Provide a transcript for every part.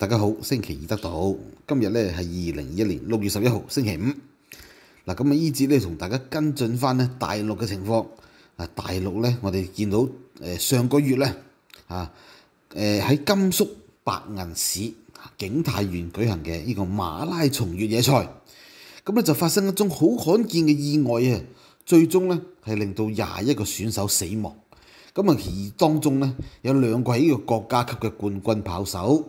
大家好，星期二得到，今日咧係二零二一年六月十一號星期五。嗱，咁啊依节咧同大家跟進翻咧大陸嘅情況。啊，大陸咧，我哋見到诶上個月咧啊诶喺甘肃白銀市景泰县舉行嘅呢個馬拉松越野賽，咁咧就發生一種好罕見嘅意外啊，最終咧係令到廿一個選手死亡。咁啊，其中咧有兩個係呢個國家級嘅冠軍跑手。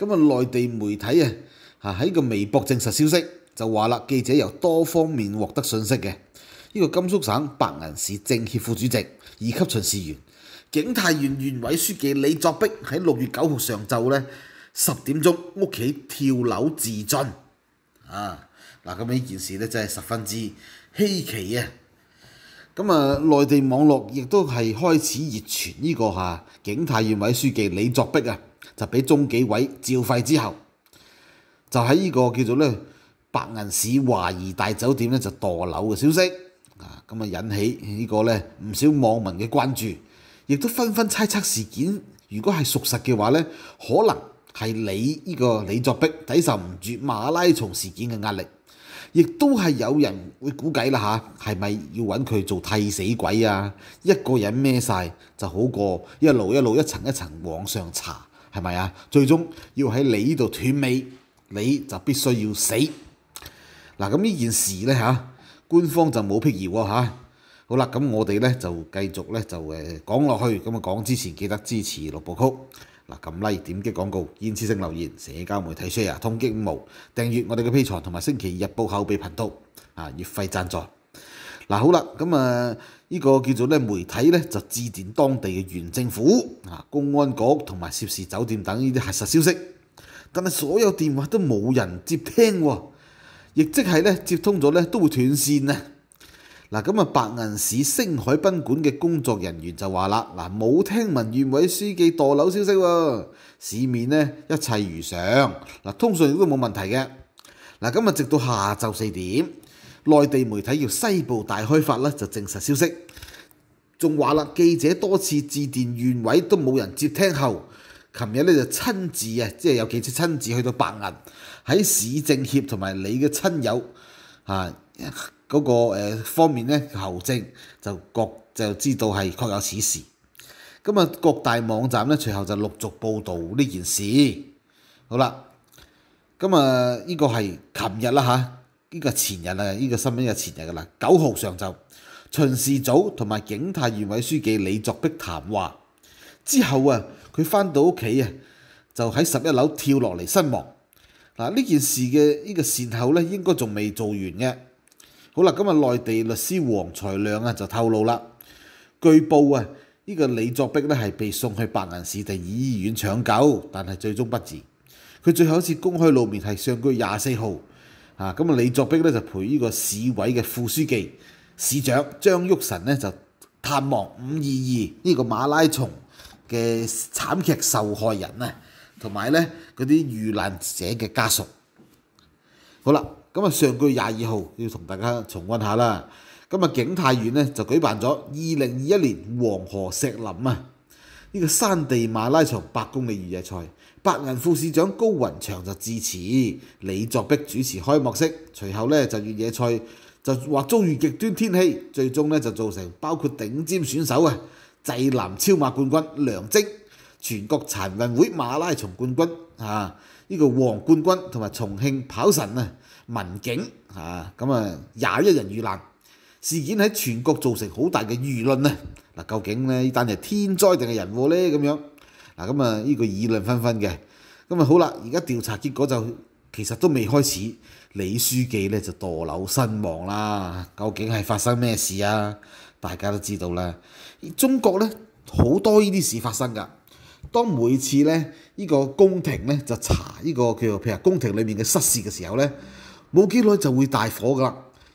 咁啊！內地媒體啊，嚇喺個微博證實消息，就話啦，記者由多方面獲得信息嘅，呢個甘肅省白銀市政協副主席、二級巡視員景泰縣縣委書記李作碧喺六月九號上晝咧十點鐘屋企跳樓自盡。啊！嗱，咁呢件事咧真係十分之稀奇啊！咁啊，內地網絡亦都係開始熱傳呢個嚇景泰縣委書記李作碧啊！就俾中紀委召費之後，就喺呢個叫做咧白銀市華怡大酒店咧就墮樓嘅消息啊，咁啊引起呢個咧唔少網民嘅關注，亦都紛紛猜測事件如果係屬實嘅話咧，可能係你呢個李作逼抵受唔住馬拉松事件嘅壓力，亦都係有人會估計啦嚇，係咪要揾佢做替死鬼啊？一個人孭晒就好過一路一路一層一層往上查。系咪啊？最終要喺你呢度斷尾，你就必須要死。嗱，咁呢件事咧嚇，官方就冇辟謠喎嚇。好啦，咁我哋咧就繼續咧就誒講落去。咁啊講之前記得支持六部曲。嗱，咁 e 點擊廣告、建設性留言、社交媒體 share、通擊五毛、訂閱我哋嘅 P 牀同埋星期日報口碑頻道。啊，月費贊助。嗱好啦，咁啊，呢個叫做咧媒體咧就致電當地嘅原政府、啊公安局同埋涉事酒店等呢啲核實消息，但係所有電話都冇人接聽，亦即係咧接通咗咧都會斷線啊！嗱，咁啊，白銀市星海賓館嘅工作人員就話啦，嗱冇聽聞縣委書記墮樓消息喎，市面咧一切如常，嗱通訊亦都冇問題嘅。嗱，今日直到下晝四點。內地媒體要西部大開發咧，就證實消息，仲話啦，記者多次致電原委都冇人接聽後，琴日咧就親自啊，即係有記者親自去到白銀，喺市政協同埋你嘅親友啊嗰個誒方面咧求證，就各就知道係確有此事。咁啊，各大網站咧隨後就陸續報導呢件事。好啦，咁啊，呢個係琴日啦嚇。呢個前日啊，呢個新聞嘅前日噶啦，九號上晝，秦士祖同埋景泰縣委書記李作碧談話之後啊，佢翻到屋企啊，就喺十一樓跳落嚟身亡。嗱，呢件事嘅呢個善後咧，應該仲未做完嘅。好啦，今日內地律師黃才亮啊就透露啦，據報啊，呢個李作碧咧係被送去白銀市第二醫院搶救，但係最終不治。佢最後一次公開露面係上個廿四號。啊，咁啊，李作璧咧就陪呢個市委嘅副書記、市長張旭晨咧就探望五二二呢個馬拉松嘅慘劇受害人啊，同埋咧嗰啲遇難者嘅家屬。好啦，咁啊，上個廿二號要同大家重温下啦。咁啊，景泰縣咧就舉辦咗二零二一年黃河石林啊。呢個山地馬拉松百公里越野賽，白銀副市長高雲翔就致辭，李作碧主持開幕式。隨後咧就越野賽就話遭遇極端天氣，最終咧就造成包括頂尖選手啊濟南超馬冠軍梁晶、全國殘運會馬拉松冠軍啊呢個黃冠軍同埋重慶跑神啊民警啊咁啊廿一人遇難。事件喺全國造成好大嘅輿論啊！嗱，究竟咧呢單係天災定係人禍咧？咁樣嗱，咁啊呢個議論紛紛嘅。咁啊好啦，而家調查結果就其實都未開始，李書記咧就墮樓身亡啦。究竟係發生咩事啊？大家都知道啦。中國咧好多呢啲事發生㗎。當每次咧呢個宮廷咧就查呢個叫做譬如啊宮廷裏面嘅失事嘅時候咧，冇幾耐就會大火㗎。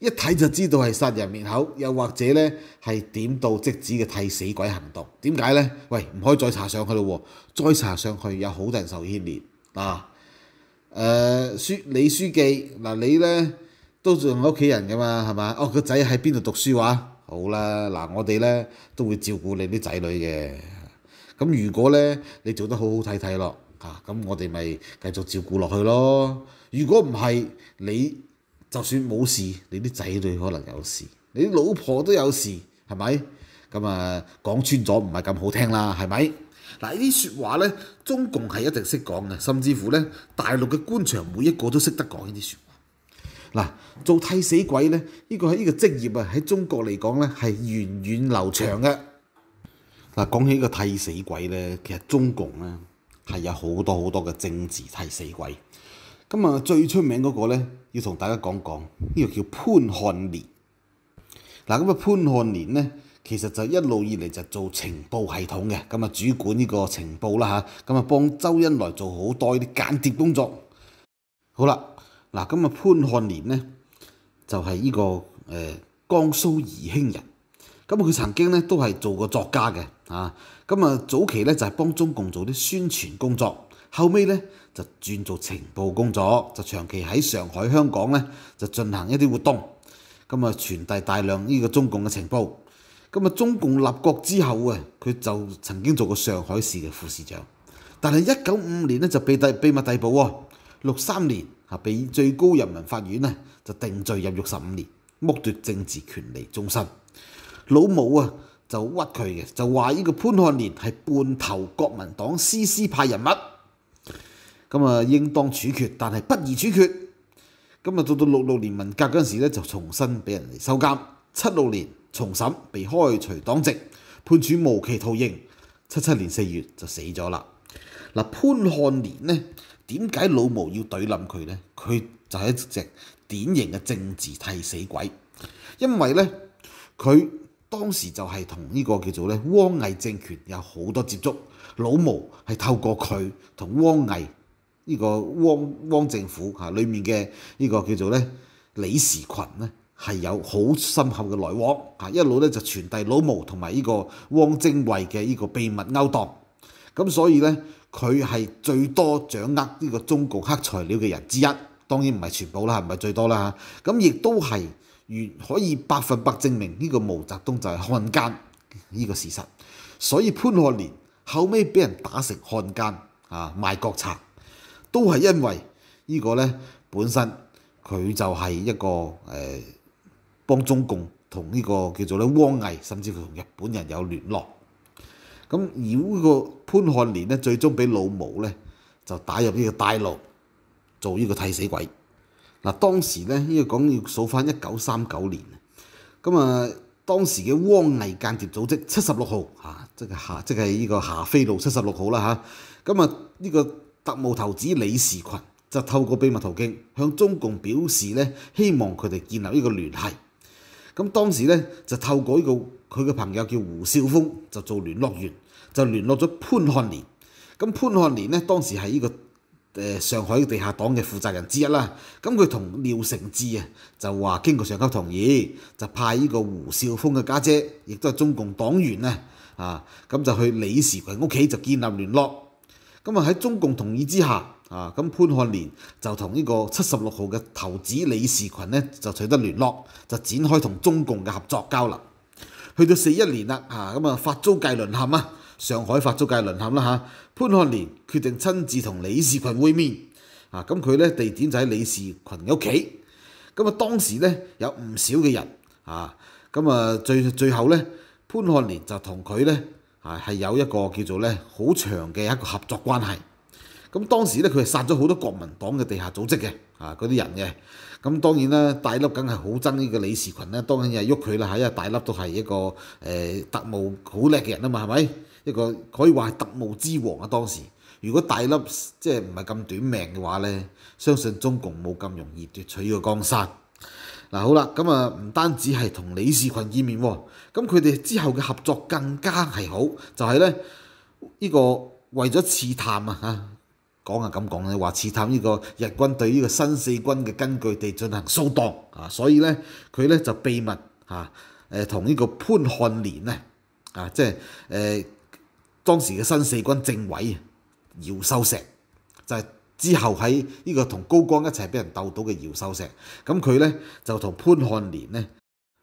一睇就知道係殺人滅口，又或者呢係點到即止嘅替死鬼行動。點解呢？喂，唔可以再查上去咯再查上去有好多人受牽連啊！誒書李書記嗱，你呢都仲屋企人噶嘛，係嘛？哦，個仔喺邊度讀書話？好啦，嗱，我哋呢都會照顧你啲仔女嘅。咁如果呢，你做得好好睇睇咯，嚇咁我哋咪繼續照顧落去咯。如果唔係你，就算冇事，你啲仔女可能有事，你啲老婆都有事，係咪？咁啊，講穿咗唔係咁好聽啦，係咪？嗱，呢啲説話咧，中共係一直識講嘅，甚至乎咧，大陸嘅官場每一個都識得講呢啲説話。嗱，做替死鬼咧，呢個喺呢個職業啊，喺中國嚟講咧係源遠流長嘅。嗱，講起呢個替死鬼咧，其實中共咧係有好多好多嘅政治替死鬼。咁啊，最出名嗰個咧，要同大家講講，呢個叫潘漢年。嗱，咁啊潘漢年咧，其實就一路以嚟就做情報系統嘅，咁啊主管呢個情報啦嚇，咁啊幫周恩來做好多呢啲間諜工作。好啦，嗱，咁啊潘漢年咧，就係呢個誒江蘇宜興人。咁佢曾經咧都係做過作家嘅，啊，咁啊早期咧就係幫中共做啲宣傳工作。後尾咧就轉做情報工作，就長期喺上海、香港咧就進行一啲活動，咁啊傳遞大量呢個中共嘅情報。咁啊，中共立國之後啊，佢就曾經做過上海市嘅副市長，但係一九五年咧就被逮秘密逮捕喎。六三年啊，被最高人民法院呢，就定罪入獄十五年，剝奪政治權利終身。老母啊就屈佢嘅，就話呢個潘漢年係半頭國民黨師師派人物。咁啊，應當處決，但係不宜處決。咁啊，到到六六年文革嗰陣時咧，就重新俾人哋收監。七六年重審被開除黨籍，判處無期徒刑。七七年四月就死咗啦。嗱，潘漢年咧，點解老毛要對冧佢咧？佢就係一隻典型嘅政治替死鬼，因為咧，佢當時就係同呢個叫做咧汪毅政權有好多接觸，老毛係透過佢同汪毅呢個汪汪政府嚇，裡面嘅呢個叫做咧李士群咧，係有好深厚嘅來往嚇，一路咧就傳遞老毛同埋呢個汪精衛嘅呢個秘密勾當。咁所以咧，佢係最多掌握呢個中共黑材料嘅人之一，當然唔係全部啦，係唔係最多啦？嚇咁亦都係完可以百分百證明呢個毛澤東就係漢奸呢個事實。所以潘漢年後尾俾人打成漢奸啊，賣國賊。都係因為呢個咧本身佢就係一個誒幫中共同呢個叫做咧汪毅，甚至佢同日本人有聯絡。咁而呢個潘漢年咧，最終俾老毛咧就打入呢個大路做呢個替死鬼。嗱，當時咧呢個講要數翻一九三九年，咁啊當時嘅汪毅間諜組織七十六號嚇，即係下即係呢個霞飛路七十六號啦嚇。咁啊呢個特務頭子李士群就透過秘密途徑向中共表示咧，希望佢哋建立呢個聯繫。咁當時咧就透過呢個佢嘅朋友叫胡少峰就做聯絡員，就聯絡咗潘漢年。咁潘漢年咧當時係呢個誒上海地下黨嘅負責人之一啦。咁佢同廖承志啊就話經過上級同意，就派呢個胡少峰嘅家姐，亦都係中共黨員咧啊咁就去李士群屋企就建立聯絡。咁啊喺中共同意之下，啊咁潘漢年就同呢個七十六號嘅投子李士群咧就取得聯絡，就展開同中共嘅合作交流。去到四一年啦，啊咁啊，法租界聯陷啊，上海法租界聯陷啦嚇。潘漢年決定親自同李士群會面，啊咁佢咧地點就喺李士群屋企。咁啊當時咧有唔少嘅人，啊咁啊最最後咧潘漢年就同佢咧。啊，係有一個叫做咧好長嘅一個合作關係。咁當時咧，佢係殺咗好多國民黨嘅地下組織嘅，啊嗰啲人嘅。咁當然啦，大粒梗係好憎呢個李士群啦，當然係喐佢啦嚇，因為大粒都係一個誒特務好叻嘅人啊嘛，係咪？一個可以話係特務之王啊！當時如果大粒即係唔係咁短命嘅話咧，相信中共冇咁容易奪取呢個江山。嗱好啦，咁啊唔單止係同李士群見面喎，咁佢哋之後嘅合作更加係好，就係咧呢個為咗刺探啊嚇，講啊咁講咧，話刺探呢個日軍對呢個新四軍嘅根據地進行掃蕩啊，所以咧佢咧就秘密嚇誒同呢個潘漢年咧啊即係誒當時嘅新四軍政委姚修石就係。之後喺呢個同高光一齊俾人鬥到嘅姚秀石，咁佢咧就同潘漢年咧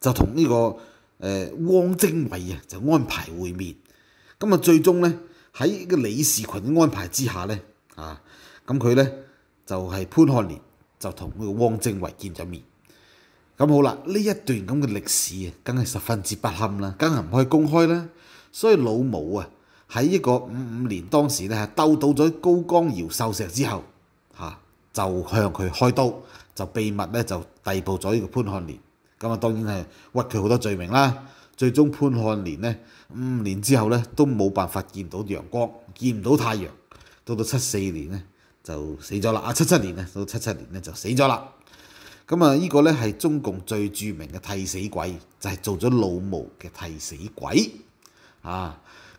就同呢個誒汪精衛啊就安排會面，咁啊最終咧喺個李士群嘅安排之下咧啊，咁佢咧就係潘漢年就同呢個汪精衛見咗面，咁好啦，呢一段咁嘅歷史啊，梗係十分之不堪啦，梗係唔可以公開啦，所以老母啊～喺一個五五年當時咧，兜到咗高光耀受石之後，嚇就向佢開刀，就秘密咧就逮捕咗呢個潘漢年。咁啊，當然係屈佢好多罪名啦。最終潘漢年咧五五年之後咧都冇辦法見到陽光，見唔到太陽。到到七四年咧就死咗啦。啊，七七年咧到七七年咧就死咗啦。咁啊，依個咧係中共最著名嘅替死鬼，就係做咗老毛嘅替死鬼，啊！